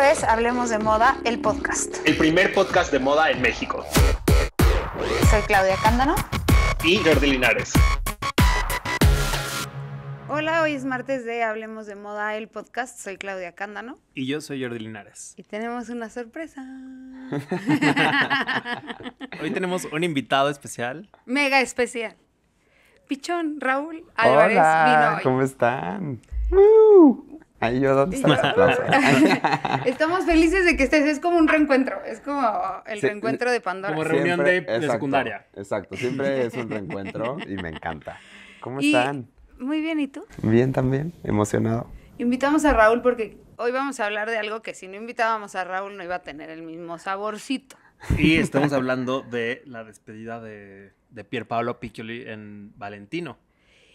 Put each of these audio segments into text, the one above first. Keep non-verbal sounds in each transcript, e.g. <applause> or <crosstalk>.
es Hablemos de Moda, el podcast. El primer podcast de moda en México. Soy Claudia Cándano. Y Jordi Linares. Hola, hoy es martes de Hablemos de Moda, el podcast. Soy Claudia Cándano. Y yo soy Jordi Linares. Y tenemos una sorpresa. <laughs> hoy tenemos un invitado especial. Mega especial. Pichón, Raúl Álvarez Hola, ¿Cómo están? Ahí yo, ¿dónde <laughs> <laughs> Estamos felices de que estés. Es como un reencuentro. Es como el reencuentro de Pandora. Como reunión de, secundaria. Exacto. Siempre es un reencuentro y me encanta. ¿Cómo están? Muy bien. ¿Y tú? Bien también. Emocionado. Invitamos a Raúl porque hoy vamos a hablar de algo que si no invitábamos a Raúl no iba a tener el mismo saborcito. Y estamos hablando de la despedida de, de Pier Piccioli en Valentino.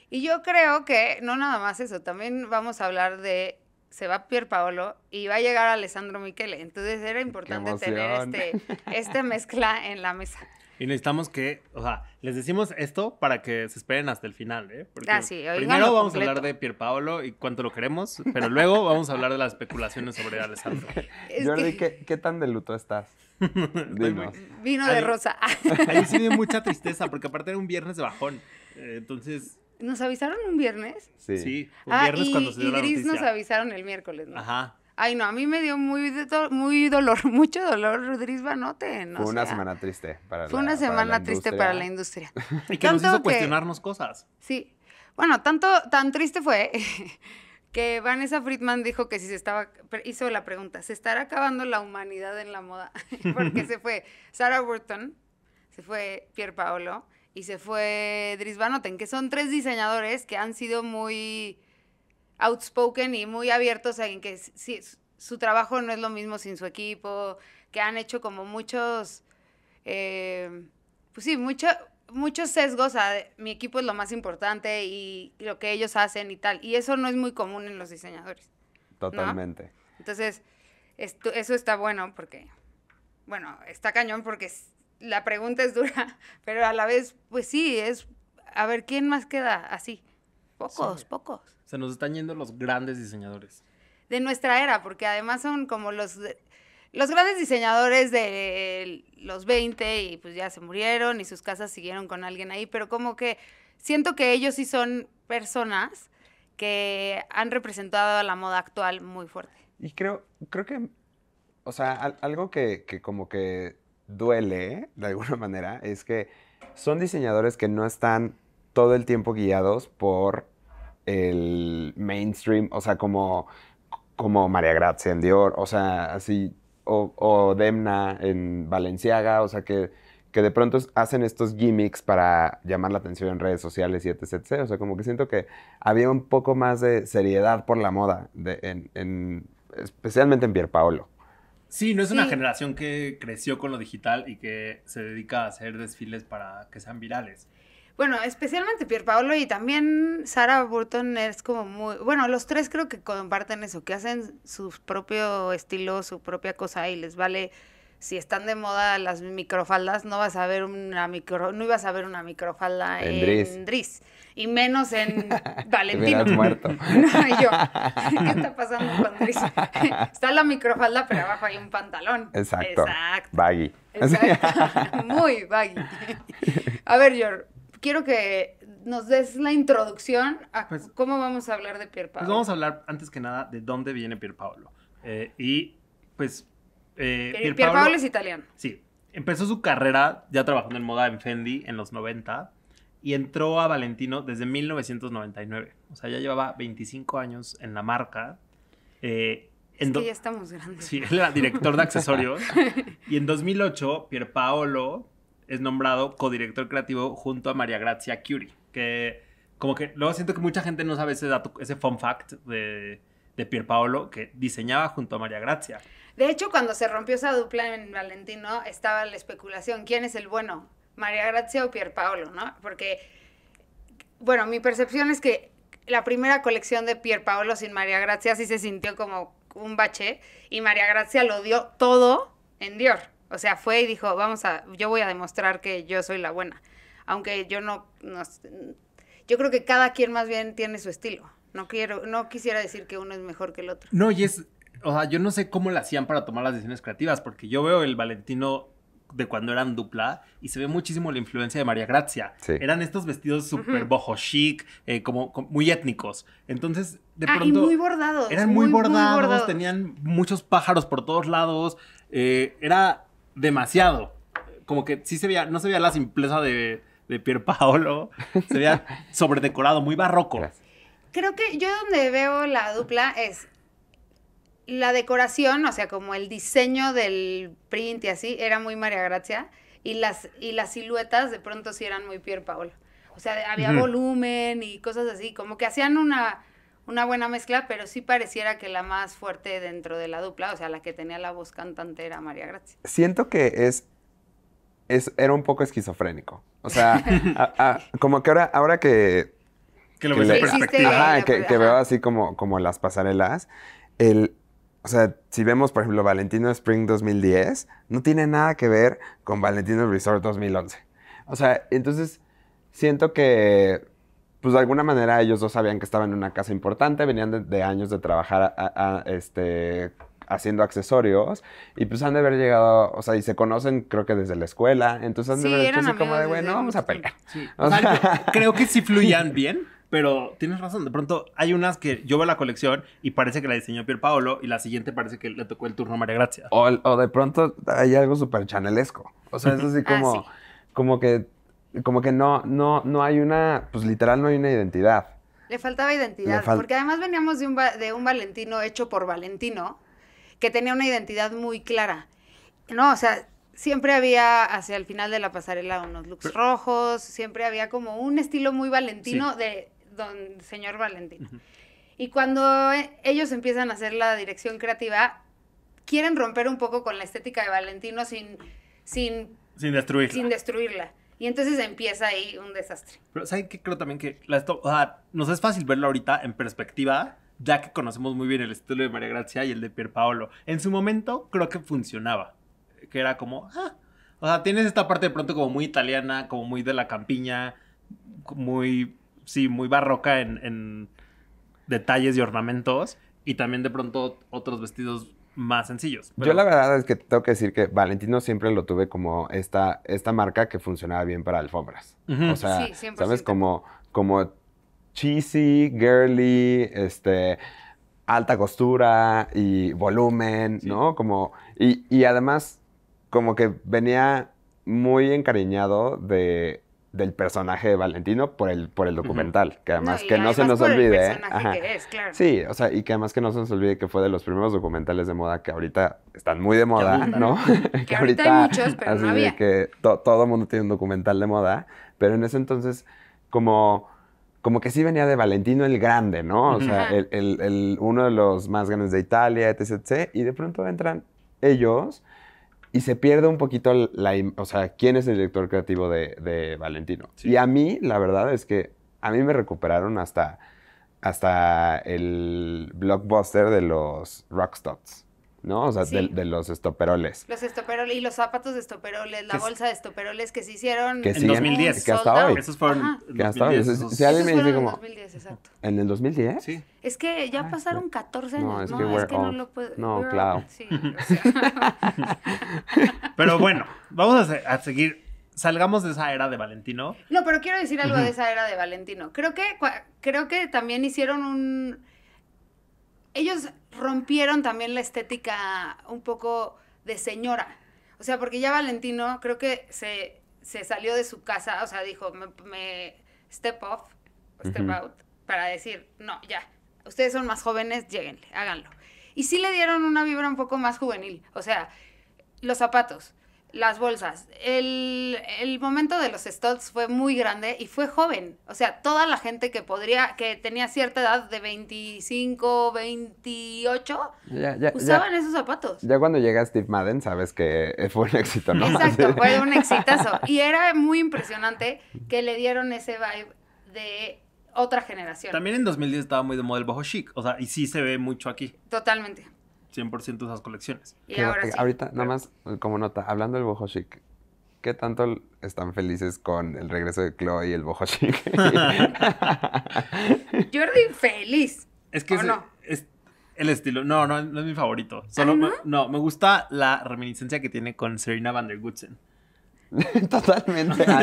Y yo creo que, no nada más eso, también vamos a hablar de, se va Pier Paolo y va a llegar Alessandro Michele. Entonces era importante tener este, esta mezcla en la mesa. Y necesitamos que, o sea, les decimos esto para que se esperen hasta el final, ¿eh? ah, sí, primero vamos a hablar de Pier Paolo y cuánto lo queremos, pero luego vamos a hablar de las especulaciones sobre Alessandro. <laughs> Jordi, que... ¿qué, tan de luto estás? <laughs> Vino de rosa. <laughs> ahí sí hay mucha tristeza, porque aparte era un viernes de bajón. Eh, entonces, ¿Nos avisaron un viernes? Sí. sí un ah, viernes cuando se dio y Gris nos avisaron el miércoles, ¿no? Ajá. Ay, no, a mí me dio muy, dolor, <laughs> mucho dolor, Rodríguez Banote. fue una semana triste para la Fue una semana triste para la industria. <laughs> y que nos hizo cuestionarnos cosas. Sí. Bueno, tanto, tan triste fue <laughs> que Vanessa Friedman dijo que si se estaba, hizo la pregunta, ¿se estará acabando la humanidad en la moda? Porque se fue Sarah Burton, se fue Pierre Paolo, y se fue Dries que son tres diseñadores que han sido muy outspoken y muy abiertos en que su trabajo no es lo mismo sin su equipo, que han hecho como muchos, eh, pues sí, muchos sesgos a mi equipo es lo más importante y lo que ellos hacen y tal. Y eso no es muy común en los diseñadores. Totalmente. Entonces, eso está bueno porque, bueno, está cañón porque la pregunta es dura, <laughs> pero a la vez, pues sí, es, a ver, ¿quién más queda así? Pocos, pocos. Se nos están yendo los grandes diseñadores. De nuestra era, porque además son como los, los grandes diseñadores de los 20 y pues ya se murieron y sus casas siguieron con alguien ahí, pero como que siento que ellos sí son personas que han representado a la moda actual muy fuerte. Y creo, creo que, o sea, algo que como que duele, de alguna <laughs> manera, es que son diseñadores que no están todo el tiempo guiados por el mainstream, o sea, como, como María Grazia en Dior, o sea, así, o, Demna en Valenciaga, o sea, que, que, de pronto hacen estos gimmicks para llamar la atención en redes sociales y etc, O sea, como que siento que había un poco más de seriedad por la moda, especialmente en Pierpaolo. Sí, no es una generación que creció con lo digital y que se dedica a hacer desfiles para que sean virales. Bueno, especialmente Pierpaolo y también Sara Burton es como muy... Bueno, los tres creo que comparten eso, que hacen su propio estilo, su propia cosa y les vale si están de moda las microfaldas, no vas a ver una micro, no ibas a ver una microfalda en, en Driz. Y menos en <laughs> Valentino. Te muerto. <laughs> No, yo, <laughs> ¿qué está pasando con Driz? está la microfalda, pero abajo hay un pantalón. Exacto. Exacto. Baggy. Exacto. Muy baggy. A ver, Yor, quiero que nos des la introducción a pues cómo vamos a hablar de Pierpaolo. Pues vamos a hablar, antes que nada, de dónde viene Pierpaolo. Eh, y, pues, Pier eh, Pierpaolo, Paolo es italiano. Sí. Empezó su carrera ya trabajando en moda en Fendi en los 90 y entró a Valentino desde 1999. O sea, ya llevaba 25 años en la marca. Eh, que ya estamos grandes. Sí, él era director de accesorios. <laughs> y en 2008, Pierpaolo es nombrado codirector creativo junto a María Grazia Curie, que como que luego siento que mucha gente no sabe ese dato, ese fun fact de de Pierpaolo que diseñaba junto a María Gracia. De hecho, cuando se rompió esa dupla en Valentino, estaba la especulación, ¿quién es el bueno? María Gracia o Pierpaolo, ¿no? Porque, bueno, mi percepción es que la primera colección de Pierpaolo sin María Gracia sí se sintió como un bache y María Gracia lo dio todo en Dior. O sea, fue y dijo, vamos a, yo voy a demostrar que yo soy la buena. Aunque yo no, no yo creo que cada quien más bien tiene su estilo. No quiero, no quisiera decir que uno es mejor que el otro. No, y es, o sea, yo no sé cómo lo hacían para tomar las decisiones creativas, porque yo veo el Valentino de cuando eran dupla y se ve muchísimo la influencia de María Gracia. Eran estos vestidos súper boho chic, eh, como, muy étnicos. Entonces, de ah, pronto. Y muy bordados. Eran muy, bordados, tenían muchos pájaros por todos lados. Eh, era demasiado. Como que sí se veía, no se veía la simpleza de, de Pier Paolo, se veía <laughs> sobredecorado, muy barroco creo que yo donde veo la dupla es la decoración, o sea, como el diseño del print y así, era muy María Gracia. Y las, y las siluetas de pronto sí eran muy Pierre Paolo. O sea, había volumen y cosas así, como que hacían una, una buena mezcla, pero sí pareciera que la más fuerte dentro de la dupla, o sea, la que tenía la voz cantante era María Gracia. Siento que es, es era un poco esquizofrénico. O sea, <laughs> como que ahora, ahora que que lo veo así como, como las pasarelas. El, o sea, si vemos, por ejemplo, Valentino Spring 2010, no tiene nada que ver con Valentino Resort 2011. O sea, entonces siento que, pues de alguna manera ellos dos sabían que estaban en una casa importante, venían de, años de trabajar este, haciendo accesorios y pues han de haber llegado, o sea, y se conocen creo que desde la escuela, entonces han de haber hecho así como de, bueno, vamos a pelear. creo que sí fluían <laughs> bien. Pero tienes razón, de pronto hay unas que yo veo la colección y parece que la diseñó Pierpaolo Paolo y la siguiente parece que le tocó el turno a María Gracia. O, de pronto hay algo súper chanelesco. O sea, es así <laughs> ah, como, como que, como que no, no, no hay una, pues literal no hay una identidad. Le faltaba identidad, porque además veníamos de un, de un Valentino hecho por Valentino, que tenía una identidad muy clara. No, o sea, siempre había hacia el final de la pasarela unos looks rojos, siempre había como un estilo muy valentino de don señor Valentino. Y cuando eh, ellos empiezan a hacer la dirección creativa, quieren romper un poco con la estética de Valentino sin... Sin, sin destruirla. Sin destruirla. Y entonces empieza ahí un desastre. Pero ¿saben qué? Creo también que la o sea, nos es fácil verlo ahorita en perspectiva, ya que conocemos muy bien el estilo de María Gracia y el de Pierpaolo. En su momento creo que funcionaba, que era como, ah, o sea, tienes esta parte de pronto como muy italiana, como muy de la campiña, muy sí, muy barroca en, detalles y ornamentos. Y también de pronto otros vestidos más sencillos. Yo la verdad es que tengo que decir que Valentino siempre lo tuve como esta, esta marca que funcionaba bien para alfombras. O sea, ¿sabes? Como, como cheesy, girly, este, alta costura y volumen, ¿no? Como, y además como que venía muy encariñado de del personaje de Valentino por el, por el documental, que además que no se nos olvide. El ¿eh? Que es, claro. Sí, o sea, y que además que no se nos olvide que fue de los primeros documentales de moda que ahorita están muy de moda, ¿no? <laughs> que, ahorita, hay muchos, pero así que todo el mundo tiene un documental de moda, pero en ese entonces como como que sí venía de Valentino el Grande, ¿no? O sea, el, uno de los más grandes de Italia, etc, etc. Y de pronto entran ellos y se pierde un poquito la, o sea, quién es el director creativo de, Valentino. Y a mí, la verdad es que a mí me recuperaron hasta, hasta el blockbuster de los Rockstops. ¿no? O sea, de, los estoperoles. Los estoperoles y los zapatos de estoperoles, la bolsa de estoperoles que se hicieron en siguen, 2010. Que hasta hoy. Esos fueron que hasta hoy. si alguien me dice como... En el 2010, exacto. ¿En el 2010? Sí. Es que ya ah, pasaron 14 años. No, es que, no, no lo puedo... No, claro. Sí, Pero bueno, vamos a, a seguir salgamos de esa era de Valentino. No, pero quiero decir algo de esa era de Valentino. Creo que, creo que también hicieron un ellos rompieron también la estética un poco de señora. O sea, porque ya Valentino creo que se, salió de su casa, o sea, dijo, me, step off, step out, para decir, no, ya, ustedes son más jóvenes, lleguenle, háganlo. Y sí le dieron una vibra un poco más juvenil. O sea, los zapatos, las bolsas. El, momento de los stocks fue muy grande y fue joven. O sea, toda la gente que podría, que tenía cierta edad de 25, 28, usaban esos zapatos. Ya cuando llega Steve Madden, sabes que fue un éxito, ¿no? Exacto, fue un exitazo. <laughs> Y era muy impresionante que le dieron ese vibe de otra generación. También en 2010 estaba muy de moda el bajo chic, o sea, y sí se ve mucho aquí. Totalmente. 100% esas colecciones. Ahorita, nada más eh, como nota, hablando del boho chic, ¿qué tanto están felices con el regreso de Chloe y el boho chic? Jordi, <laughs> feliz. Es que no? es, el estilo. No, no, no es mi favorito. ¿Ah, Solo no? Me, gusta la reminiscencia que tiene con Serena van der Gutsen. <laughs> Totalmente. <laughs>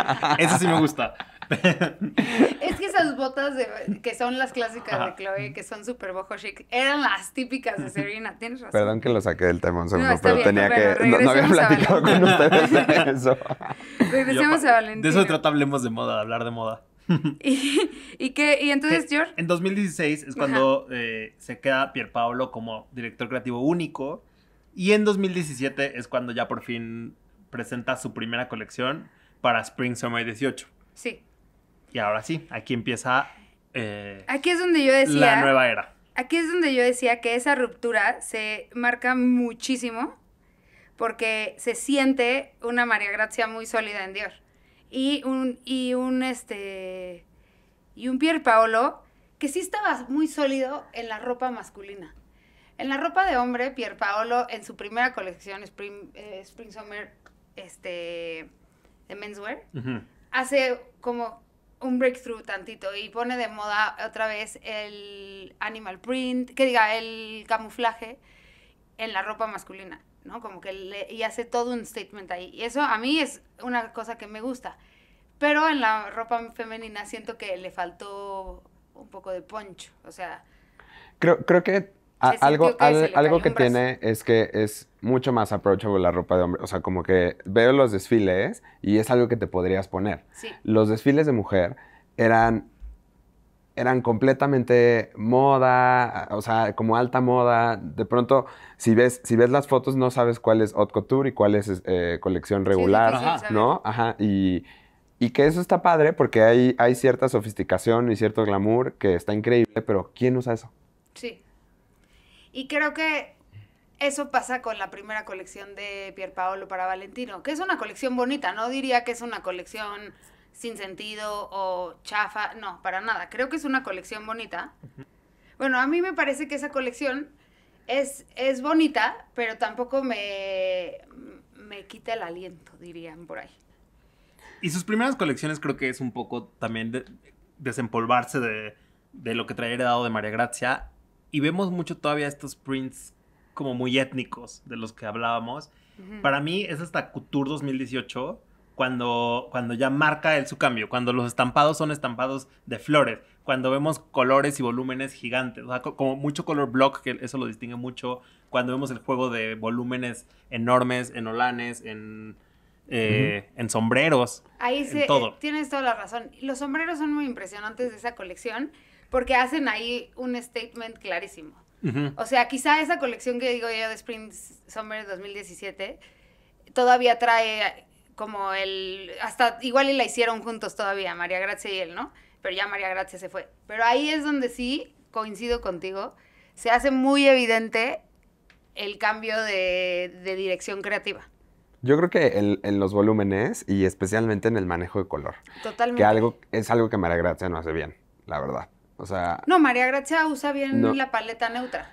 Ah, eso sí me gusta. <laughs> es que esas botas de, que son las clásicas de Chloe, que son súper bojo chic, eran las típicas de Serena, tienes razón. Perdón que lo saqué del tema un segundo, pero tenía que... No, había platicado con ustedes de <laughs> eso. a De eso trata, hablemos de moda, de hablar de moda. <laughs> ¿Y, y, y entonces, George... En 2016 es cuando eh, se queda Pierpaolo como director creativo único. Y en 2017 es cuando ya por fin presenta su primera colección para Spring Summer 18. Sí. Y ahora sí, aquí empieza... Eh, aquí es donde yo decía... La nueva era. Aquí es donde yo decía que esa ruptura se marca muchísimo porque se siente una María Gracia muy sólida en Dios. Y un, y un, este, y un Pier Paolo que sí estaba muy sólido en la ropa masculina. En la ropa de hombre, Pier Paolo en su primera colección, Spring, eh, Summer, este, de menswear, hace como un breakthrough tantito y pone de moda otra vez el animal print, que diga, el camuflaje en la ropa masculina, ¿no? Como que le, y hace todo un statement ahí. Y eso a mí es una cosa que me gusta. Pero en la ropa femenina siento que le faltó un poco de poncho, o sea... Creo, creo que algo, que algo que tiene es que es mucho más approachable la ropa de hombre. O sea, como que veo los desfiles y es algo que te podrías poner. Los desfiles de mujer eran, eran completamente moda, o sea, como alta moda. De pronto, si ves, si ves las fotos, no sabes cuál es haute couture y cuál es eh, colección regular, ¿no? Ajá. Y, y, que eso está padre porque hay, hay cierta sofisticación y cierto glamour que está increíble, pero ¿quién usa eso? Sí. Y creo que eso pasa con la primera colección de Pierpaolo para Valentino, que es una colección bonita, no diría que es una colección sin sentido o chafa, no, para nada, creo que es una colección bonita. Bueno, a mí me parece que esa colección es, es bonita, pero tampoco me, me quita el aliento, dirían por ahí. Y sus primeras colecciones creo que es un poco también desempolvarse de, de lo que trae heredado de María Gracia. Y vemos mucho todavía estos prints como muy étnicos de los que hablábamos. Para mí es hasta Couture 2018 cuando, cuando ya marca el, su cambio, cuando los estampados son estampados de flores, cuando vemos colores y volúmenes gigantes, como mucho color block, que eso lo distingue mucho, cuando vemos el juego de volúmenes enormes, en olanes, en, eh, en sombreros. Ahí sí, todo. Eh, tienes toda la razón. Los sombreros son muy impresionantes de esa colección porque hacen ahí un statement clarísimo. O sea, quizá esa colección que digo yo de Spring Summer 2017 todavía trae como el, hasta igual y la hicieron juntos todavía, María Gracia y él, ¿no? Pero ya María Gracia se fue. Pero ahí es donde sí, coincido contigo, se hace muy evidente el cambio de, dirección creativa. Yo creo que en los volúmenes y especialmente en el manejo de color. Totalmente. Que algo, es algo que María Gracia no hace bien, la verdad. O sea. No, María Gracia usa bien la paleta neutra.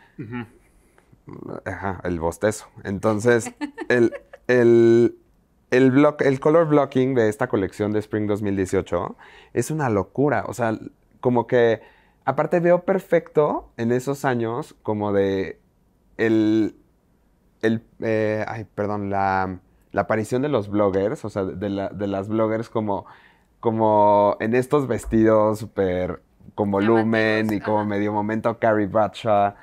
Ajá, el bostezo. Entonces, el, el, el, color blocking de esta colección de Spring 2018 es una locura. O sea, como que. Aparte, veo perfecto en esos años como de. El. el eh, ay, perdón, la, la, aparición de los bloggers, o sea, de, de las bloggers como como en estos vestidos súper con volumen y como medio momento Carrie Bradshaw.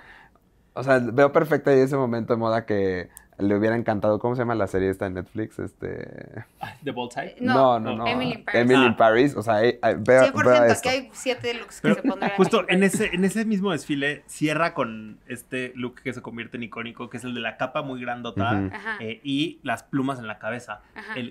O sea, veo perfecto ahí ese momento de moda que le hubiera encantado. ¿Cómo se llama la serie esta en Netflix? Este... Ah, ¿The Bold Type? No, no, no. Emily in Paris. Emily ah. Paris. O sea, veo veo, 100% veo que hay siete looks que se pondrán. Justo en ese, en ese mismo desfile cierra con este look que se convierte en icónico, que es el de la capa muy grandota eh, y las plumas en la cabeza.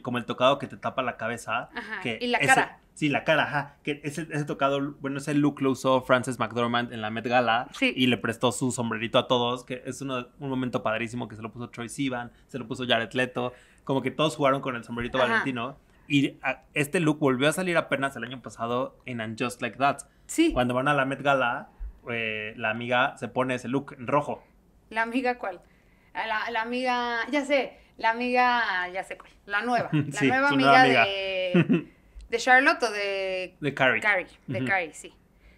como el tocado que te tapa la cabeza. Que y la cara Sí, la cara, ajá. Que ese, tocado, bueno, ese look lo usó Frances McDormand en la Met Gala. Y le prestó su sombrerito a todos, que es un momento padrísimo que se lo puso Troy Sivan, se lo puso Jared Leto. Como que todos jugaron con el sombrerito valentino. Y este look volvió a salir apenas el año pasado en And Just Like That. Sí. Cuando van a la Met Gala, eh, la amiga se pone ese look en rojo. ¿La amiga cuál? Ah, la, amiga, ya sé, la amiga, ya sé cuál, la nueva. <laughs> La amiga, nueva amiga de... <laughs> ¿De Charlotte o de...? De Carrie. Carrie, de Carrie, sí.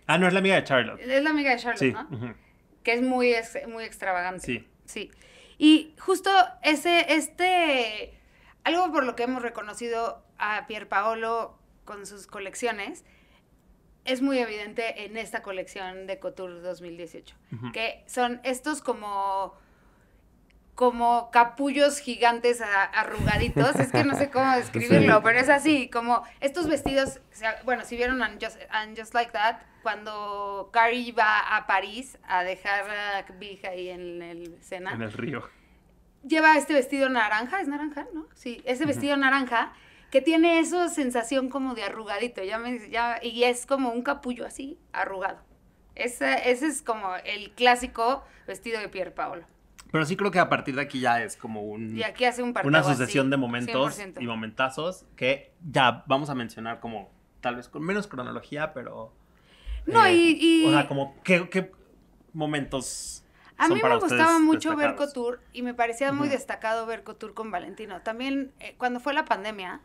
Ah, no, es la amiga de Charlotte. Es la amiga de Charlotte, ¿no? Que es muy, muy extravagante. Sí. Sí. Y justo ese, este... Algo por lo que hemos reconocido a Pier Paolo con sus colecciones es muy evidente en esta colección de Couture 2018, que son estos como como capullos gigantes arrugaditos, es que no sé cómo <laughs> describirlo, pero es así, como estos vestidos, bueno, si vieron And just, Like That, cuando Carrie va a París a dejar a Big ahí en el Sena. En el río. Lleva este vestido naranja, es naranja, ¿no? Sí, ese vestido naranja que tiene esa sensación como de arrugadito, ya me, ya, y es como un capullo así, arrugado. Ese, ese es como el clásico vestido de Pierre Paolo. Pero sí creo que a partir de aquí ya es como un, una sucesión de momentos y momentazos que ya vamos a mencionar como tal vez con menos cronología, pero... No, eh, y, O sea, como qué, momentos... A mí me gustaba mucho ver Couture y me parecía muy destacado ver Couture con Valentino. También eh, cuando fue la pandemia,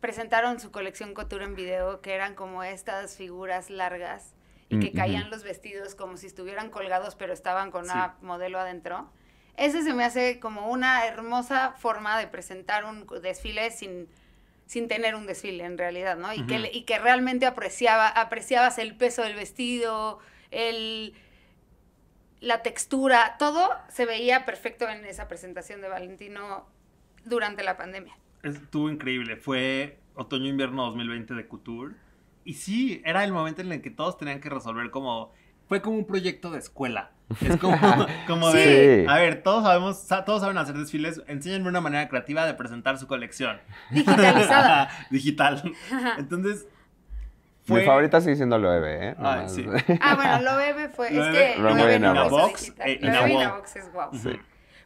presentaron su colección Couture en video, que eran como estas figuras largas y mm, que caían los vestidos como si estuvieran colgados pero estaban con una modelo adentro. Ese se me hace como una hermosa forma de presentar un desfile sin, sin tener un desfile en realidad, ¿no? Y, que, y que realmente apreciaba, apreciabas el peso del vestido, el, la textura, todo se veía perfecto en esa presentación de Valentino durante la pandemia. Estuvo increíble, fue otoño-invierno 2020 de Couture y sí, era el momento en el que todos tenían que resolver como... Fue como un proyecto de escuela. Es como, <laughs> de... A ver, todos sabemos, todos saben hacer desfiles. Enséñenme una manera creativa de presentar su colección. Digitalizada. <laughs> Digital. Entonces, Mi favorita sigue siendo lo ¿eh? Ah, sí. <laughs> ah, bueno, lo fue. es que box. box eh, en box es guau.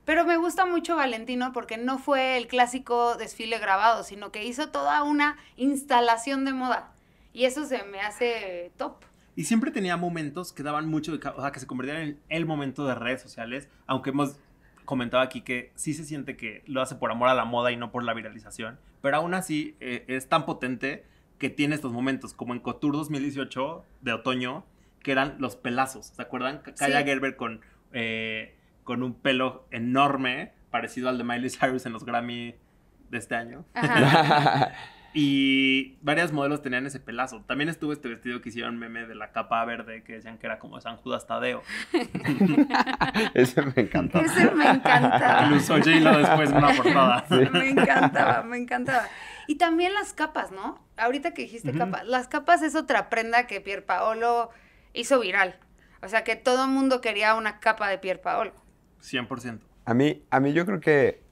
Pero me gusta mucho Valentino porque no fue el clásico desfile grabado, sino que hizo toda una instalación de moda. Y eso se me hace top. Y siempre tenía momentos que daban mucho, o sea, que se convertían en el momento de redes sociales, aunque hemos comentado aquí que sí se siente que lo hace por amor a la moda y no por la viralización, pero aún así eh, es tan potente que tiene estos momentos, como en Couture 2018 de otoño, que eran los pelazos, ¿se acuerdan? Kaya Gerber con, eh, con un pelo enorme, parecido al de Miley Cyrus en los Grammy de este año. <laughs> Y varias modelos tenían ese pelazo. También estuvo este vestido que hicieron meme de la capa verde que decían que era como San Judas Tadeo. <laughs> ese me encantaba. Ese me encantaba. Lo usó después una portada. Me encantaba, me encantaba. Y también las capas, ¿no? Ahorita que dijiste capas. Las capas es otra prenda que Pierpaolo Paolo hizo viral. O sea, que todo el mundo quería una capa de Pier Paolo. 100%. A mí, a mí yo creo que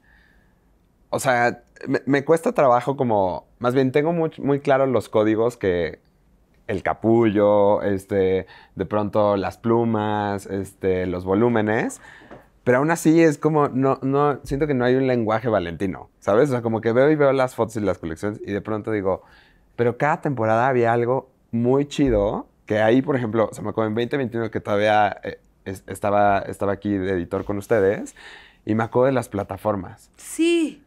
o sea, me, cuesta trabajo como, más bien tengo muy, muy claros los códigos que el capullo, este, de pronto las plumas, este, los volúmenes, pero aún así es como, no, no, siento que no hay un lenguaje valentino, ¿sabes? O sea, como que veo y veo las fotos y las colecciones y de pronto digo, pero cada temporada había algo muy chido, que ahí, por ejemplo, se me acuerdo en 2021 que todavía eh, estaba, estaba aquí de editor con ustedes, y me acuerdo de las plataformas. Sí.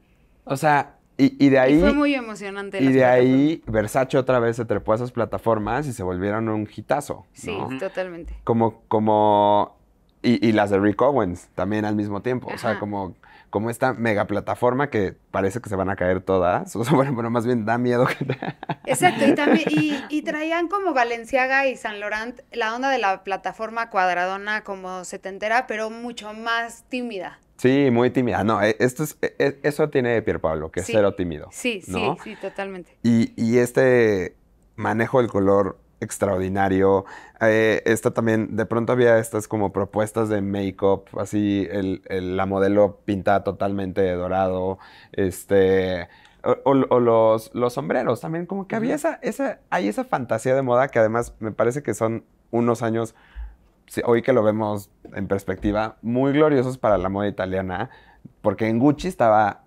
O sea, y, de ahí. Y fue muy emocionante. Y de ahí Versace otra vez se trepó a esas plataformas y se volvieron un hitazo. Sí, totalmente. Como, como. Y, las de Rick Owens también al mismo tiempo. O sea, como, como esta mega plataforma que parece que se van a caer todas. <laughs> bueno, más bien da miedo que. <laughs> Exacto, y también. Y, y traían como Valenciaga y San Laurent la onda de la plataforma cuadradona como setentera, pero mucho más tímida. Sí, muy tímida. Ah, no, e, esto es, e, e, eso tiene de Pier Pablo, que es cero tímido. Sí, sí, sí, totalmente. Y, este manejo del color extraordinario. Eh, esta también, de pronto había estas como propuestas de make-up, así la modelo pintada totalmente de dorado, este... O, los, los, sombreros también, como que había esa, esa, hay esa fantasía de moda que además me parece que son unos años hoy que lo vemos en perspectiva, muy gloriosos para la moda italiana, porque en Gucci estaba...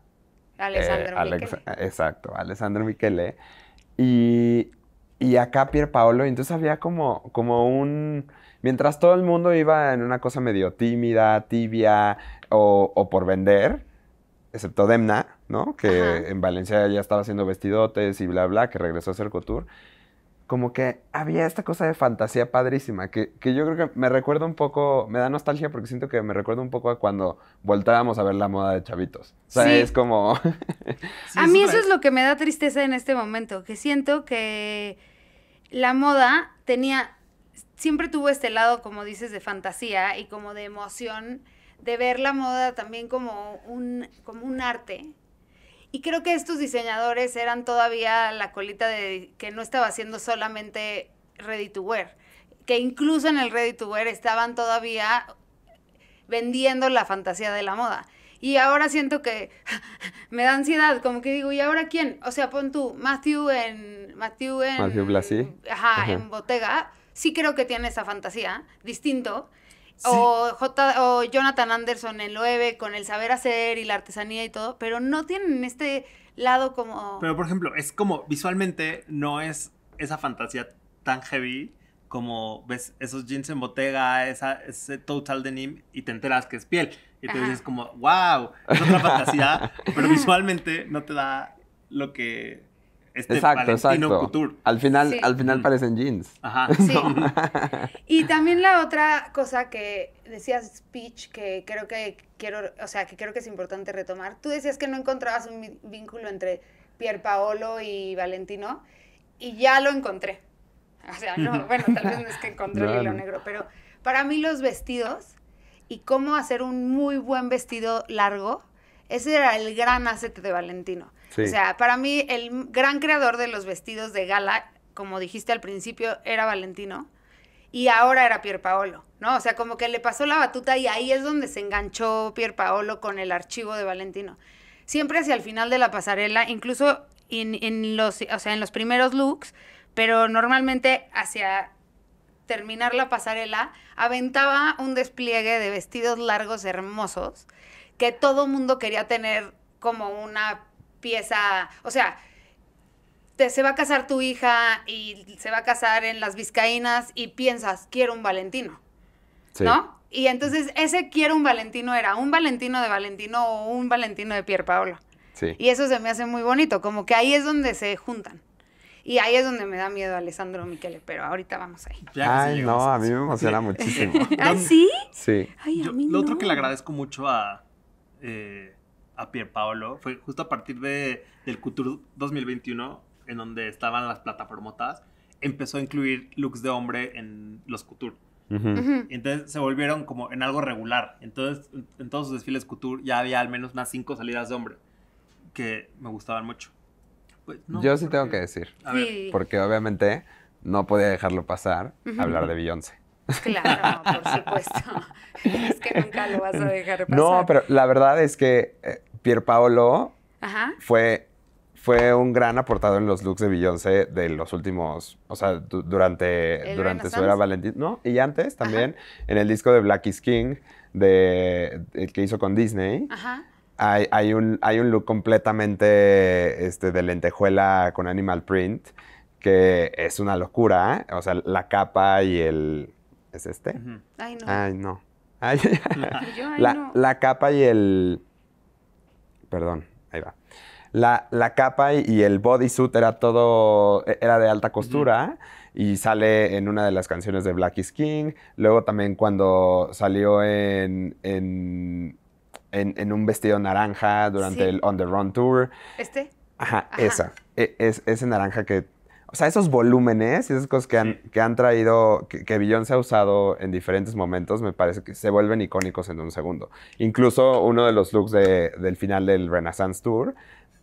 Eh, Alessandro Michele. Exacto, Alessandro Michele. Y, acá Pier Paolo, entonces había como, como un... Mientras todo el mundo iba en una cosa medio tímida, tibia o, o por vender, excepto Demna, ¿no? Que en Valencia ya estaba haciendo vestidotes y bla, bla, que regresó a hacer couture como que había esta cosa de fantasía padrísima, que, yo creo que me recuerda un poco, me da nostalgia porque siento que me recuerda un poco a cuando voltábamos a ver la moda de chavitos. O sea, es como... <laughs> a mí eso es lo que me da tristeza en este momento, que siento que la moda tenía, siempre tuvo este lado, como dices, de fantasía y como de emoción, de ver la moda también como un, como un arte y creo que estos diseñadores eran todavía la colita de que no estaba haciendo solamente ready to wear, que incluso en el ready to wear estaban todavía vendiendo la fantasía de la moda. Y ahora siento que <laughs> me da ansiedad, como que digo, ¿y ahora quién? O sea, pon tú, Matthew en... Matthew en... Ajá, en Bottega. Sí creo que tiene esa fantasía, distinto. O, J, o Jonathan Anderson, el 9, con el saber hacer y la artesanía y todo, pero no tienen este lado como... Pero, por ejemplo, es como visualmente no es esa fantasía tan heavy como ves esos jeans en botega, esa, ese total denim y te enteras que es piel. Y te dices como, wow, es otra fantasía, <laughs> pero visualmente no te da lo que este exacto, exacto. Al final, al final mm. parecen jeans. Ajá. <laughs> Sí. y también la otra cosa que decías, Peach, que creo que quiero, o sea, que creo que es importante retomar. Tú decías que no encontrabas un vínculo entre Pier Paolo y Valentino, y ya lo encontré. O sea, no, <laughs> bueno, tal vez no es que encontré el hilo negro, pero para mí los vestidos y cómo hacer un muy buen vestido largo, ese era el gran asset de Valentino. O sea, para mí el gran creador de los vestidos de gala, como dijiste al principio, era Valentino y ahora era Pier Paolo, ¿no? O sea, como que le pasó la batuta y ahí es donde se enganchó Pier Paolo con el archivo de Valentino. Siempre hacia el final de la pasarela, incluso en, los, sea, en los primeros looks, pero normalmente hacia terminar la pasarela, aventaba un despliegue de vestidos largos hermosos que todo mundo quería tener como una empieza, o sea, se va a casar tu hija y se va a casar en las Vizcaínas y piensas, quiero un Valentino, ¿no? Y entonces ese quiero un Valentino era un Valentino de Valentino o un Valentino de Pierpaolo. Sí. Y eso se me hace muy bonito, como que ahí es donde se juntan. Y ahí es donde me da miedo Alessandro Michele, pero ahorita vamos ahí. Ay, no, a mí me emociona muchísimo. <laughs> ¿Ah, sí? Sí. lo otro que le agradezco mucho a... Eh, a Paolo fue justo a partir de, del Couture 2021, en donde estaban las plataformotas, empezó a incluir looks de hombre en los Couture. Entonces se volvieron como en algo regular. Entonces, en todos sus desfiles couture ya había al menos unas cinco salidas de hombre que me gustaban mucho. Pues, Yo sí tengo que decir, porque obviamente no podía dejarlo pasar hablar de Beyoncé. Claro, por supuesto. <laughs> es que nunca lo vas a dejar pasar. No, pero la verdad es que eh, Pierpaolo Paolo fue fue un gran aportado en los looks de Beyoncé de los últimos, o sea, durante, durante su era Valentín, ¿no? Y antes también, en el disco de Black is King, de, que hizo con Disney, Hay, un, hay un look completamente este, de lentejuela con animal print, que es una locura, ¿eh? o sea, la capa y el, ¿Es este? Ay, no. Ay, no. la, capa y el... Perdón, ahí va. La, capa y el bodysuit era todo, e, era de alta costura. y sale en una de las canciones de Black is King. Luego también cuando salió en, en, en, un vestido naranja durante el On the Run Tour. ¿Este? Ajá, esa. E, es, ese naranja que o sea, esos volúmenes y esas cosas que han, que han traído, que, que se ha usado en diferentes momentos, me parece que se vuelven icónicos en un segundo. Incluso uno de los looks de, del final del Renaissance Tour,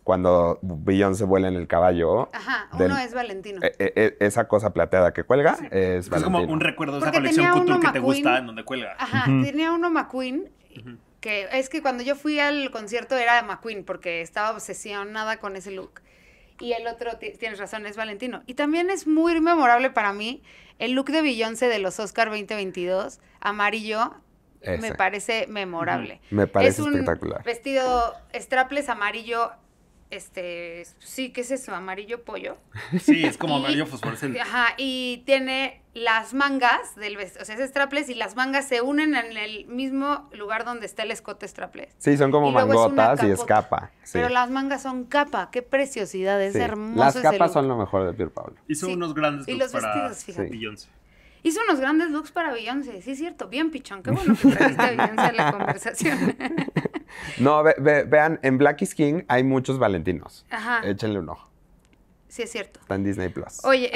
cuando Billon se vuela en el caballo. Ajá, uno es Valentino. E, e, e, esa cosa plateada que cuelga es Valentino. Es como un recuerdo de esa colección couture que te gusta en donde cuelga. Ajá, tenía uno McQueen. que es que cuando yo fui al concierto era McQueen porque estaba obsesionada con ese look y el otro, tienes razón, es Valentino. Y también es muy memorable para mí el look de Beyoncé de los Oscar 2022, amarillo, me parece memorable. Me parece espectacular. Vestido strapless amarillo este, sí, ¿qué es eso? Amarillo pollo. Sí, es como <laughs> amarillo fosforescente. Ajá, y tiene las mangas del o sea, es strapless y las mangas se unen en el mismo lugar donde está el escote strapless. Sí, son como mangotas y es capa Pero las mangas son capa, qué preciosidad, es hermoso. Las capas son lo mejor de Pierre Pablo. Hizo unos grandes y looks los para vestidos, fíjate. Hizo unos grandes looks para Beyoncé, sí es cierto, bien pichón, qué bueno que trajiste a la conversación. <laughs> No, vean, en Black Skin hay muchos Valentinos. Ajá. Échenle un ojo. Sí, es cierto. Está en Disney Plus. Oye.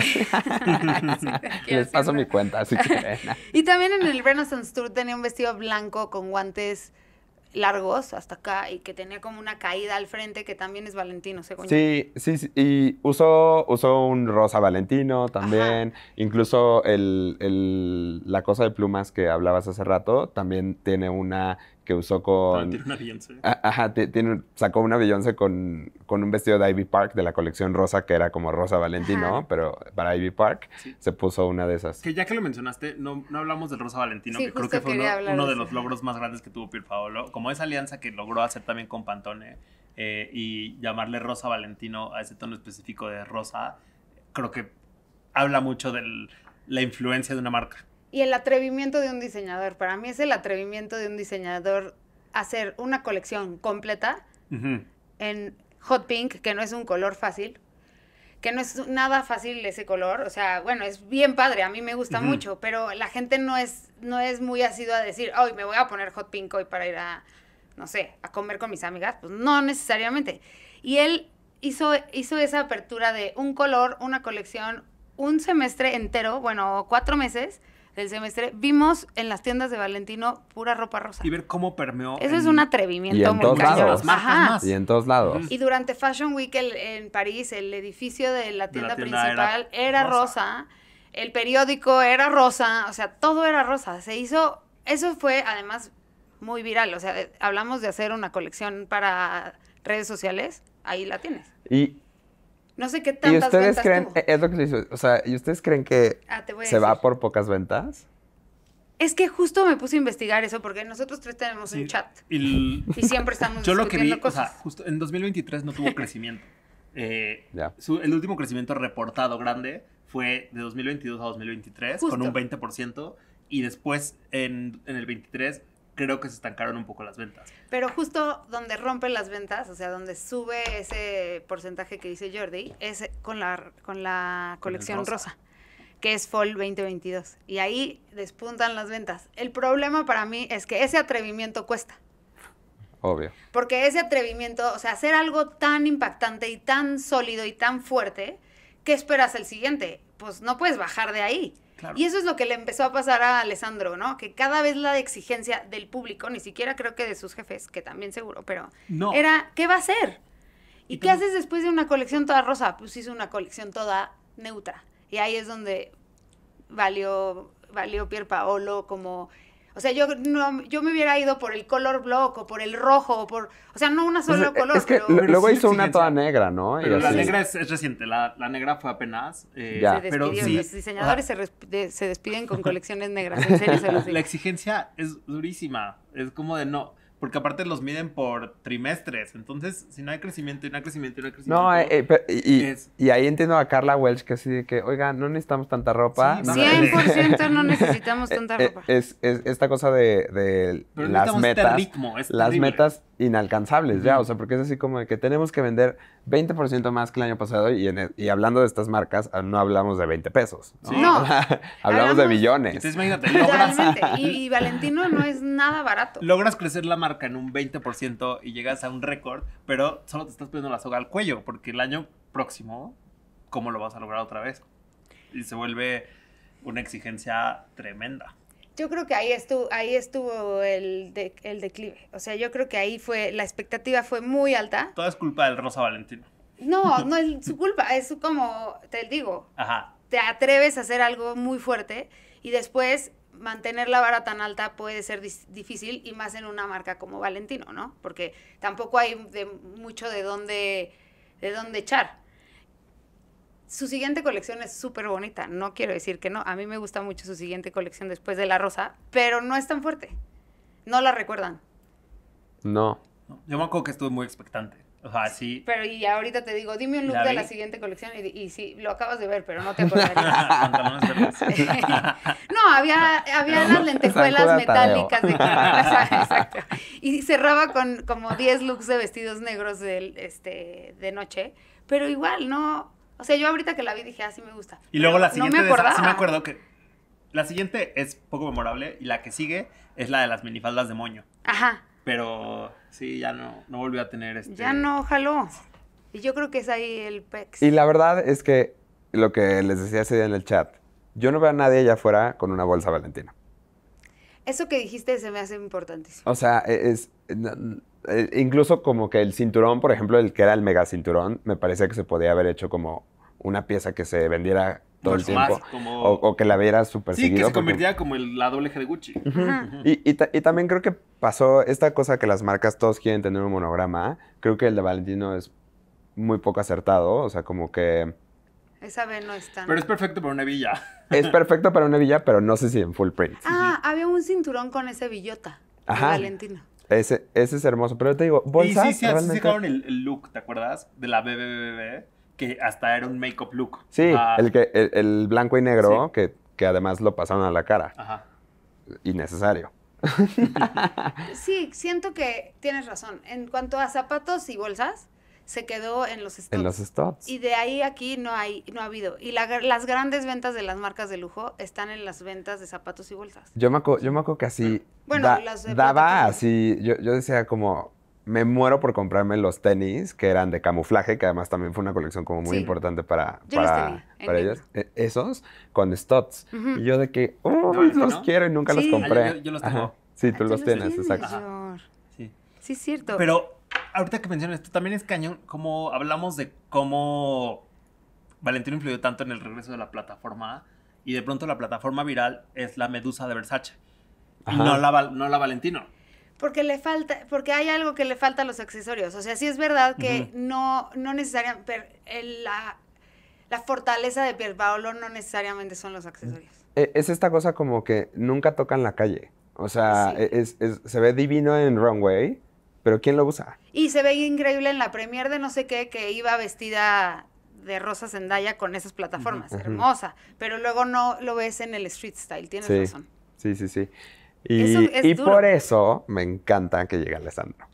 <laughs> Les paso mi cuenta, así que. y también en el Renaissance Tour tenía un vestido blanco con guantes largos hasta acá y que tenía como una caída al frente que también es Valentino, según sí, Sí, sí, y usó, un rosa Valentino también, incluso la cosa de plumas que hablabas hace rato también tiene una que usó con... Tiene una ah, Ajá, sacó una Beyoncé con, con, un vestido de Ivy Park de la colección rosa, que era como rosa Valentino, pero para Ivy Park se puso una de esas. Que ya que lo mencionaste, no, hablamos de rosa Valentino, que creo que fue uno, de, los logros más grandes que tuvo Pierpaolo, como esa alianza que logró hacer también con Pantone eh, y llamarle rosa Valentino a ese tono específico de rosa, creo que habla mucho de la influencia de una marca y el atrevimiento de un diseñador. Para mí es el atrevimiento de un diseñador hacer una colección completa en hot pink, que no es un color fácil, que no es nada fácil ese color, o sea, bueno, es bien padre, a mí me gusta mucho, pero la gente no es, no es muy asido a decir, hoy me voy a poner hot pink hoy para ir a, no sé, a comer con mis amigas, pues no necesariamente. Y él hizo, hizo esa apertura de un color, una colección, un semestre entero, bueno, cuatro meses, del semestre, vimos en las tiendas de Valentino pura ropa rosa. Y ver cómo permeó. Eso es un atrevimiento y en muy todos lados. Ajá. Y en todos lados. Y durante Fashion Week en París, el edificio de la tienda, principal era, rosa. el periódico era rosa, o sea, todo era rosa. Se hizo, eso fue además muy viral, o sea, hablamos de hacer una colección para redes sociales, ahí la tienes. Y no sé qué tantas ¿Y ustedes creen, eh, que sea, ¿y ustedes creen que ah, se va por pocas ventas? Es que justo me puse a investigar eso porque nosotros tres tenemos un chat y siempre estamos yo lo que vi, O sea, justo en 2023 no tuvo <laughs> crecimiento. Eh, el último crecimiento reportado grande fue de 2022 a 2023 con un 20% y después en, en el 23 creo que se estancaron un poco las ventas. Pero justo donde rompen las ventas, o sea, donde sube ese porcentaje que dice Jordi, es con la, con la colección rosa. rosa. que es Fall 2022. Y ahí despuntan las ventas. El problema para mí es que ese atrevimiento cuesta. Obvio. Porque ese atrevimiento, o sea, hacer algo tan impactante y tan sólido y tan fuerte, ¿qué esperas el siguiente? Pues no puedes bajar de ahí. Y eso es lo que le empezó a pasar a Alessandro, ¿no? Que cada vez la exigencia del público, ni siquiera creo que de sus jefes, que también seguro, pero no. era, ¿qué va a hacer? ¿Y, qué haces después de una colección toda rosa? Pues hizo una colección toda neutra. Y ahí es donde valió, valió Pierpaolo Paolo como o sea, yo no, yo me hubiera ido por el color block o por el rojo o por, o sea, no una pues, sola eh, color. pero... luego hizo una toda negra, ¿no? la negra es, reciente, la, negra fue apenas. Eh, Se pero los diseñadores se, despiden con <laughs> colecciones negras. En se La exigencia es durísima, es como de no, porque aparte los miden por trimestres. Entonces, si no hay crecimiento y no hay crecimiento y no hay crecimiento. No, eh, eh, y, ahí entiendo a Carla Welch que así de que, oiga, no necesitamos tanta ropa. 100% no <laughs> necesitamos tanta eh, ropa. Es, esta cosa de, las este metas. las metas inalcanzables, ya. O sea, porque es así como de que tenemos que vender 20% más que el año pasado. Y, e, hablando de estas marcas, ah, no hablamos de 20 pesos. No. <laughs> hablamos, de billones. Entonces, imagínate, y, y Valentino no es nada barato. Logras crecer la marca marca en un 20% y llegas a un récord, pero solo te estás poniendo la soga al cuello, porque el año próximo, ¿cómo lo vas a lograr otra vez? Y se vuelve una exigencia tremenda. Yo creo que ahí estuvo, ahí estuvo el, declive. O sea, yo creo que ahí fue, la expectativa fue muy alta. Todo es culpa del Rosa Valentino. No, <laughs> no es su culpa, es como, te digo, Ajá. te atreves a hacer algo muy fuerte y después mantener la vara tan alta puede ser difícil y más en una marca como Valentino, ¿no? Porque tampoco hay mucho de dónde, de dónde echar. Su siguiente colección es súper bonita, no quiero decir que no, a mí me gusta mucho su siguiente colección después de La Rosa, pero no es tan fuerte, no la recuerdan. No. Yo me acuerdo que estuve muy expectante. Pero y ahorita te digo, dime un look de la siguiente colección y, y, sí, lo acabas de ver, pero no te acordarías. <laughs> no, había, había las lentejuelas metálicas de <laughs> Y cerraba con como 10 looks de vestidos negros de, este, de noche, pero igual, no... O sea, yo ahorita que la vi dije, así ah, me gusta. Y luego la siguiente, me acuerdo que la siguiente es poco memorable y la que sigue es la de las minifaldas de moño. Ajá. Pero sí, ya no, no volvió a tener este. Ya no, jaló. Y yo creo que es ahí el pex. Y la verdad es que lo que les decía ese día en el chat, yo no veo a nadie allá afuera con una bolsa Valentina. Eso que dijiste se me hace importantísimo. O sea, e, es, e, incluso como que el cinturón, por ejemplo, el que era el mega cinturón, me parece que se podía haber hecho como una pieza que se vendiera pues el tiempo. O, que la viera súper Sí, que se convertía como el, la doble de Gucci. y, también creo que pasó esta cosa que las marcas todos quieren tener un monograma. Creo que el de Valentino es muy poco acertado. O sea, como que. Esa B no está. Pero es perfecto para una villa. Es perfecto para una villa, pero no sé si en full print. Ah, había un cinturón con ese billota De Valentino. Ese, ese es hermoso. Pero te digo, bolsa. Y sí, sí, sí, sí el, look, ¿te acuerdas? De la b que hasta era un make-up look. Sí, ah. el, que, el, blanco y negro que, además lo pasaron a la cara. Ajá. Innecesario. <laughs> sí, siento que tienes razón. En cuanto a zapatos y bolsas, se quedó en los stops. En los stops. Y de ahí aquí no hay, no ha habido. Y las grandes ventas de las marcas de lujo están en las ventas de zapatos y bolsas. Yo me acuerdo, yo me que así. Bueno, daba así. Yo, yo decía como, me muero por comprarme los tenis que eran de camuflaje, que además también fue una colección como muy importante para, para, ellos. E, esos con Stots. Y yo de que, oh, los quiero y nunca los compré. Ah, yo, los tengo. Sí, ah, tú los, tienes, exacto. Sí. sí, es cierto. Pero ahorita que mencionas esto, también es cañón como hablamos de cómo Valentino influyó tanto en el regreso de la plataforma y de pronto la plataforma viral es la medusa de Versace. no la, no la Valentino. Porque le falta, porque hay algo que le falta a los accesorios. O sea, sí es verdad que no, no necesariamente, la, la, fortaleza de Pierpaolo no necesariamente son los accesorios. E, es esta cosa como que nunca toca en la calle. O sea, e, es, se ve divino en Runway, pero ¿quién lo usa? Y se ve increíble en la premier de no sé qué, que iba vestida de Rosa Zendaya con esas plataformas. Hermosa. Pero luego no lo ves en el street style, tienes razón. Sí, sí, sí. Y, por eso me encanta que llegue Alessandro.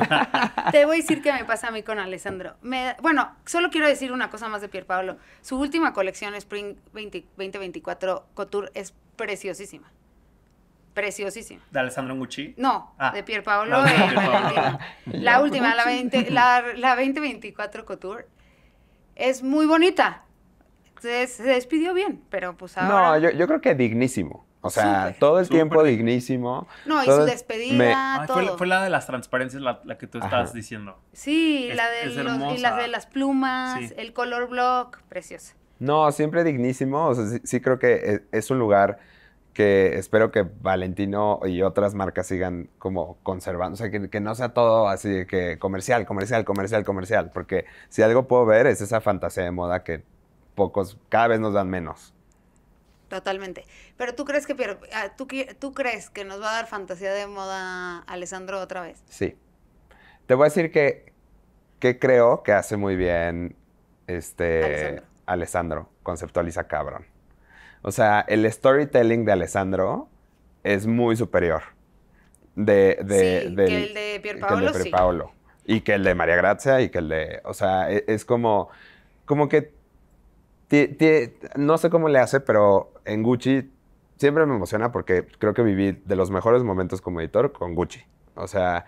<laughs> Te voy a decir qué me pasa a mí con Alessandro. bueno, solo quiero decir una cosa más de Pierpaolo. Su última colección, Spring 2024 Couture, es preciosísima. Preciosísima. ¿De Alessandro Mucci? No, ah. de Pierpaolo. la <laughs> última, la, 20, la, 2024 Couture, es muy bonita. Se, despidió bien, pero pues ahora... No, yo, yo creo que dignísimo. O sea, todo el tiempo dignísimo. No, y su despedida, Fue, la de las transparencias la, que tú estabas diciendo. Sí, la de, las plumas, el color block, precioso. No, siempre dignísimo. sí, creo que e, es, un lugar que espero que Valentino y otras marcas sigan como conservando. O sea, que, no sea todo así que comercial, comercial, comercial, comercial. Porque si algo puedo ver es esa fantasía de moda que pocos, cada vez nos dan menos. Totalmente. Pero tú crees que ah, ¿tú, tú crees que nos va a dar fantasía de moda Alessandro otra vez. Sí. Te voy a decir que, que creo que hace muy bien este Alessandro, conceptualiza cabrón. O sea, el storytelling de Alessandro es muy superior de, de, sí, que el de Pierpaolo. sí. Y que el de María Grazia y que el de. O sea, e, es, como. Como que. no sé cómo le hace, pero en Gucci siempre me emociona porque creo que viví de los mejores momentos como editor con Gucci. O sea,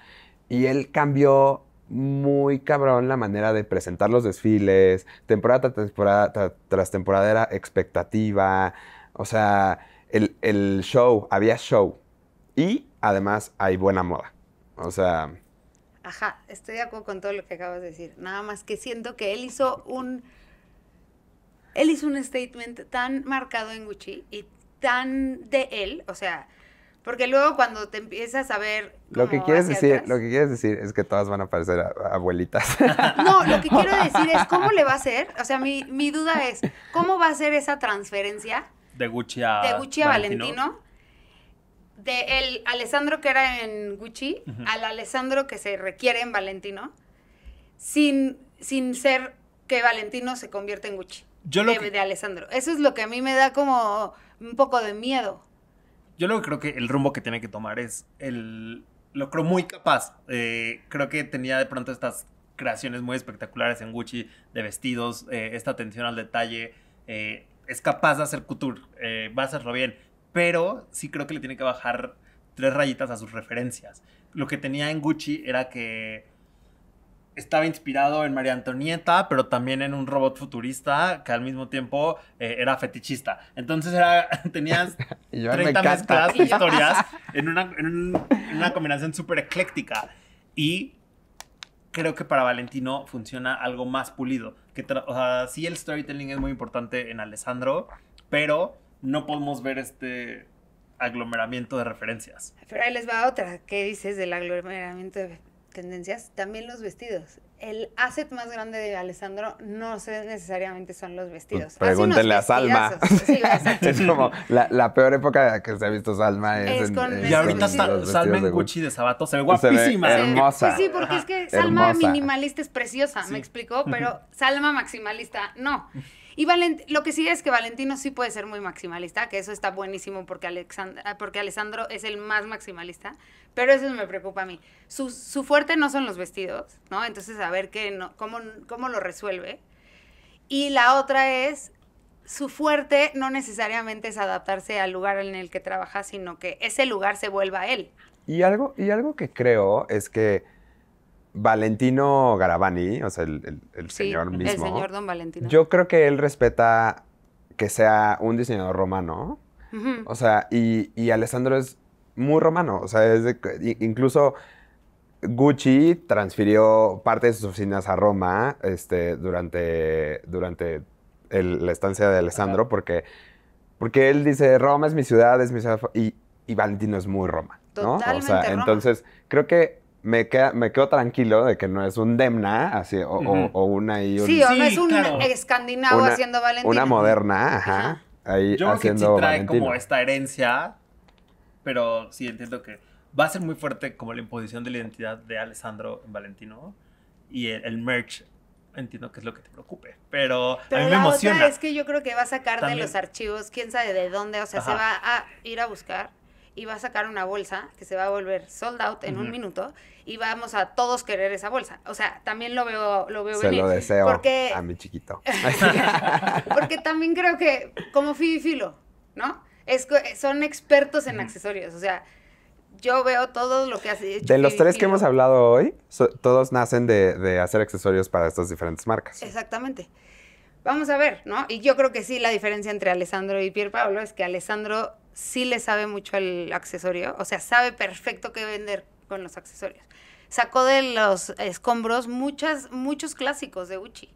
y él cambió muy cabrón la manera de presentar los desfiles, temporada, temporada tras, temporada era expectativa, o sea, el, el, show, había show y además hay buena moda, o sea... Ajá, estoy de acuerdo con todo lo que acabas de decir, nada más que siento que él hizo un... Él hizo un statement tan marcado en Gucci y tan de él, o sea, porque luego cuando te empiezas a ver... Lo que, quieres decir, lo que quieres decir es que todas van a parecer abuelitas. <laughs> No, lo que <laughs> quiero decir es cómo le va a ser, o sea, mi, mi duda es, ¿cómo va a ser esa transferencia? De Gucci a, Valentino. de el Alessandro que era en Gucci al Alessandro que se requiere en Valentino, sin, sin ser que Valentino se convierta en Gucci. Yo de, de Alessandro. Eso es lo que a mí me da como un poco de miedo. Yo lo creo que el rumbo que tiene que tomar es el... Lo creo muy capaz. Eh, creo que tenía de pronto estas creaciones muy espectaculares en Gucci de vestidos, eh, esta atención al detalle. Eh, es capaz de hacer couture, va a hacerlo bien. Pero sí creo que le tiene que bajar tres rayitas a sus referencias. Lo que tenía en Gucci era que estaba inspirado en María Antonieta, pero también en un robot futurista que al mismo tiempo eh, era fetichista. Entonces era, <laughs> tenías 30 <laughs> mezclas de <laughs> historias en una, combinación súper ecléctica. Y creo que para Valentino funciona algo más pulido. Que o sea, sí el storytelling es muy importante en Alessandro, pero no podemos ver este aglomeramiento de referencias. Pero ahí les va otra. ¿Qué dices del aglomeramiento de tendencias, también los vestidos. El asset más grande de Alessandro no sé necesariamente son los pues vestidos. Pregúntenle a Salma. <laughs> es como la, la, peor época que se ha visto Salma es, Y ahorita está, Salma en Gucci de Sabato se ve guapísima. ¿eh? hermosa. Sí, porque es que Salma minimalista es preciosa, me explicó, pero <laughs> Salma maximalista no. Y lo que sí es que Valentino sí puede ser muy maximalista, que eso está buenísimo porque, ah, porque Alessandro es el más maximalista, pero eso me preocupa a mí. Su, fuerte no son los vestidos, ¿no? Entonces, a ver qué cómo, cómo lo resuelve. Y la otra es, su fuerte no necesariamente es adaptarse al lugar en el que trabaja, sino que ese lugar se vuelva a él. Y algo, y algo que creo es que Valentino Garavani, o sea, el, el, señor mismo. El señor Don Valentino. Yo creo que él respeta que sea un diseñador romano. O sea, y, Alessandro es muy romano. O sea, es de, incluso Gucci transfirió parte de sus oficinas a Roma este, durante, durante la estancia de Alessandro, porque, porque él dice: Roma es mi ciudad, es mi ciudad. Y, Valentino es muy romano. ¿no? o sea, entonces creo que me, me quedo tranquilo de que no es un Demna, así, o, o, una y Sí, o no es un escandinavo una, haciendo Valentino. Una moderna, ajá. Ahí Yo creo que sí trae como esta herencia, pero sí entiendo que va a ser muy fuerte como la imposición de la identidad de Alessandro en Valentino y el, merch entiendo que es lo que te preocupe, pero, pero a mí me emociona. es que yo creo que va a sacar de los archivos, quién sabe de dónde, o sea, se va a ir a buscar y va a sacar una bolsa que se va a volver sold out en un minuto y vamos a todos querer esa bolsa. O sea, también lo veo, lo se lo deseo a mi chiquito. <laughs> porque también creo que como fibifilo Filo, ¿no? Es, son expertos en accesorios, o sea, yo veo todo lo que hace. De los tres que hemos hablado hoy, todos nacen de, de, hacer accesorios para estas diferentes marcas. Exactamente. Vamos a ver, ¿no? Y yo creo que sí, la diferencia entre Alessandro y Pierre Pablo es que Alessandro sí le sabe mucho el accesorio, o sea, sabe perfecto qué vender con los accesorios. Sacó de los escombros muchas, muchos clásicos de Uchi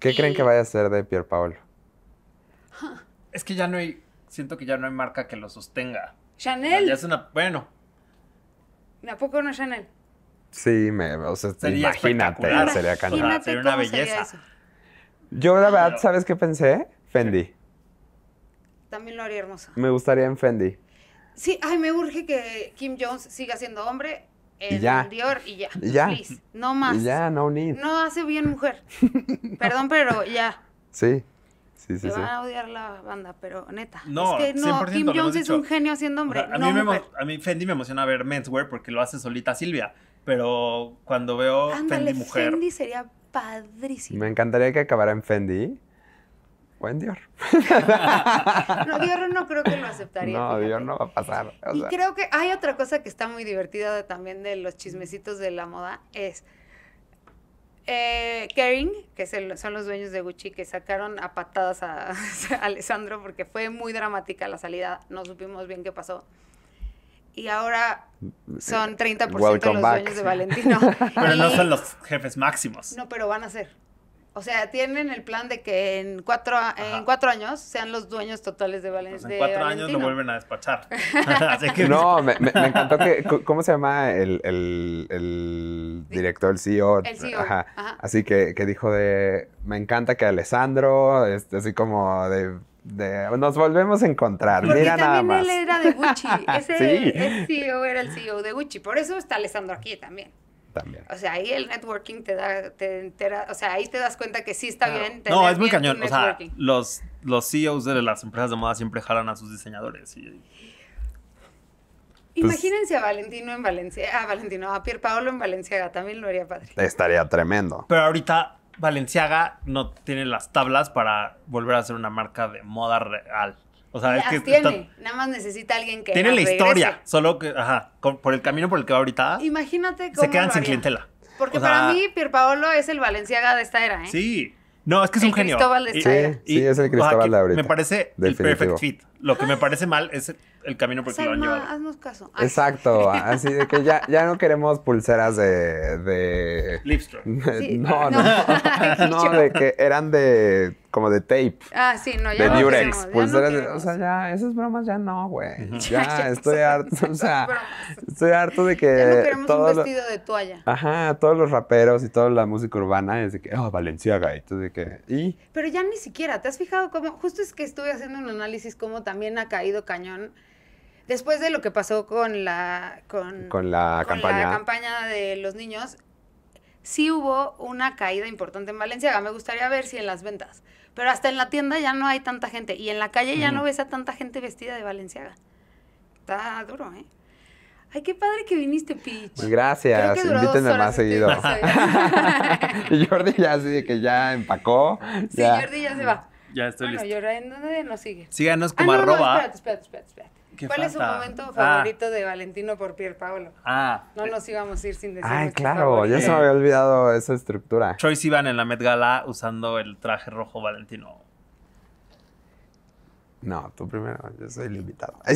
¿Qué creen que vaya a ser de Pier Paolo? <laughs> Es que ya no hay, siento que ya no hay marca que lo sostenga. Chanel. es bueno. ¿A poco no Chanel? Sí, me, o sea, imagínate, sería Sería una belleza. Yo la verdad, ¿sabes qué pensé? Fendi. También lo haría hermoso Me gustaría en Fendi. Sí, ay, me urge que Kim Jones siga siendo hombre en y ya. Dior y ya. Y ya. no más. Y ya, no need. No hace bien mujer. <laughs> Perdón, pero ya. Sí. Sí, sí, van a odiar la banda, pero neta. No, es que no, Kim Jones es un genio haciendo hombre. a, mí a mí Fendi me emociona ver menswear porque lo hace solita Silvia. Pero cuando veo Fendi mujer. Fendi sería padrísimo. Me encantaría que acabara en Fendi o Dior. no, Dior no creo que lo aceptaría. No, Dior no va a pasar. y creo que hay otra cosa que está muy divertida también de los chismecitos de la moda, es eh, Kering, que son los dueños de Gucci, que sacaron a patadas <laughs> a, Alessandro porque fue muy dramática la salida, no supimos bien qué pasó y ahora son 30% los dueños de Valentino. <laughs> Pero no son los jefes máximos. No, pero van a ser. O sea, tienen el plan de que en cuatro, en cuatro años sean los dueños totales de Valencia. Pues en cuatro años lo vuelven a despachar. <laughs> <laughs> No, pues me, encantó que. ¿Cómo se llama el, el, el director, el CEO? El CEO. Ajá. Así que, que, dijo de. Me encanta que Alessandro, este, así como de. De, nos volvemos a encontrar. Porque Mira Él era de Gucci. <laughs> Ese, CEO era el CEO de Gucci. Por eso está Alessandro aquí también. O sea, ahí el networking te da, te entera, o sea, ahí te das cuenta que sí está bien. no, es muy cañón. O sea, los, los CEOs de las empresas de moda siempre jalan a sus diseñadores. Pues Imagínense a Valentino en Valencia, a ah, Valentino, a Pierpaolo en Valenciaga, también lo haría padre. Estaría tremendo. Pero ahorita Valenciaga no tiene las tablas para volver a ser una marca de moda real. O sea, es que tiene, nada más necesita alguien que tiene la historia, solo que ajá, por el camino por el que va ahorita. Imagínate cómo se quedan sin clientela. Porque para mí Pierpaolo es el Valenciaga de esta era, ¿eh? Sí. No, es que es un genio. Cristóbal de esta sí, era. Y, sí, es el Cristóbal de ahorita. Me parece el perfect fit. Lo que me parece mal es el camino el que lo han haznos caso. Exacto, <laughs> así de que ya, ya no queremos pulseras de... de... <laughs> no, no, <laughs> no, de que eran de... como de tape. Ah, sí, no, ya De pulseras de... O sea, ya, esas bromas ya no, güey. Ya, estoy harto, o sea, estoy harto de que... Ya no queremos un vestido de toalla. Ajá, todos los raperos y toda la música urbana es de que, oh, Valenciaga, y tú de que... ¿Y? Pero ya ni siquiera, ¿te has fijado cómo? Justo es que estuve haciendo un análisis cómo también ha caído cañón Después de lo que pasó con la, con, la, campaña. de los niños, sí hubo una caída importante en Valenciaga. Me gustaría ver si en las ventas. Pero hasta en la tienda ya no hay tanta gente. Y en la calle ya no ves a tanta gente vestida de Valenciaga. Está duro, ¿eh? Ay, qué padre que viniste, Pich. Pues gracias, invítenme más seguido. <laughs> <laughs> y Jordi ya que ya empacó. Sí, Jordi ya se va. Ya estoy bueno, listo. Jordi, ¿en dónde nos sigue? Síganos ah, como arroba. No, espérate, espérate. ¿Cuál es su momento ah. favorito de Valentino por Pierpaolo? Ah. No nos íbamos a ir sin decirlo. Ay, claro, ya se me había olvidado esa estructura. ¿Choice iban en la Met Gala usando el traje rojo Valentino. No, tú primero, yo soy el invitado. <laughs>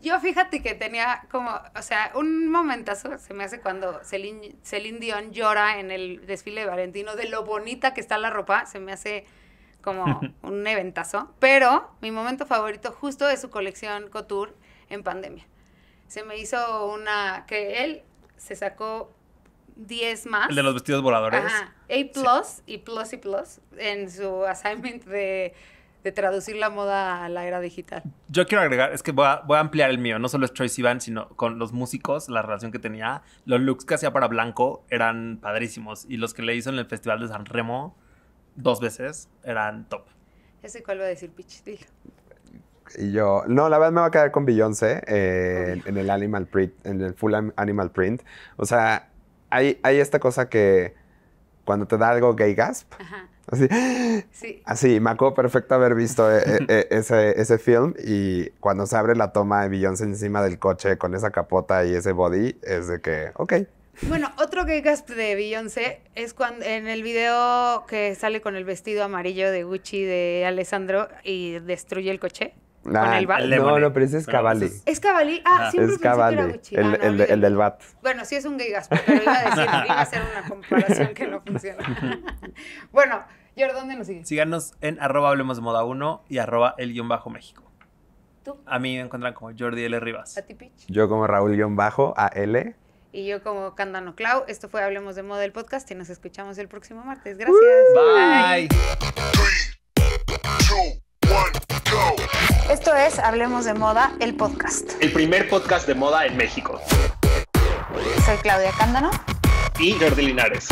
yo fíjate que tenía como, o sea, un momentazo se me hace cuando Celine Dion llora en el desfile de Valentino de lo bonita que está la ropa, se me hace como <laughs> un eventazo. Pero mi momento favorito justo es su colección Couture en pandemia. Se me hizo una que él se sacó 10 más. El de los vestidos voladores. Ajá, A plus y plus y plus en su assignment de, de, traducir la moda a la era digital. Yo quiero agregar, es que voy a, voy a ampliar el mío. No solo es Tracy van sino con los músicos, la relación que tenía. Los looks que hacía para Blanco eran padrísimos. Y los que le hizo en el Festival de San Remo dos veces eran top. ¿Ese cuál va a decir Peach, dilo. Y yo, no, la verdad me va a quedar con Beyoncé eh, en, el Animal Print, en el Full Animal Print. O sea, hay, hay esta cosa que cuando te da algo gay gasp, así, así, me acuerdo perfecto haber visto eh, eh, ese, ese film y cuando se abre la toma de Beyoncé encima del coche con esa capota y ese body, es de que, ok, bueno, otro gay gasp de Beyoncé es cuando en el video que sale con el vestido amarillo de Gucci de Alessandro y destruye el coche. con ah, el bat. No, no, pero ese es Cavalli. Es Cavalli. Ah, siempre es pensé Cavalli, que era Gucci. Ah, el, el, del bat. Bueno, sí es un gay gasp, pero iba a decir, <laughs> iba a hacer una comparación que no funciona. <laughs> bueno, Jordi, ¿dónde nos siguen? Síganos en arroba hablemos 1 y arroba el México. ¿Tú? A mí me encuentran como Jordi L. Rivas. ¿A ti, Pitch? Yo como Raúl guión bajo L., y yo como Candano Clau, esto fue Hablemos de Moda, el podcast y nos escuchamos el próximo martes. Gracias. Bye. Bye. Esto es Hablemos de Moda, el podcast. El primer podcast de moda en México. Soy Claudia Cándano. Y Jordi Linares.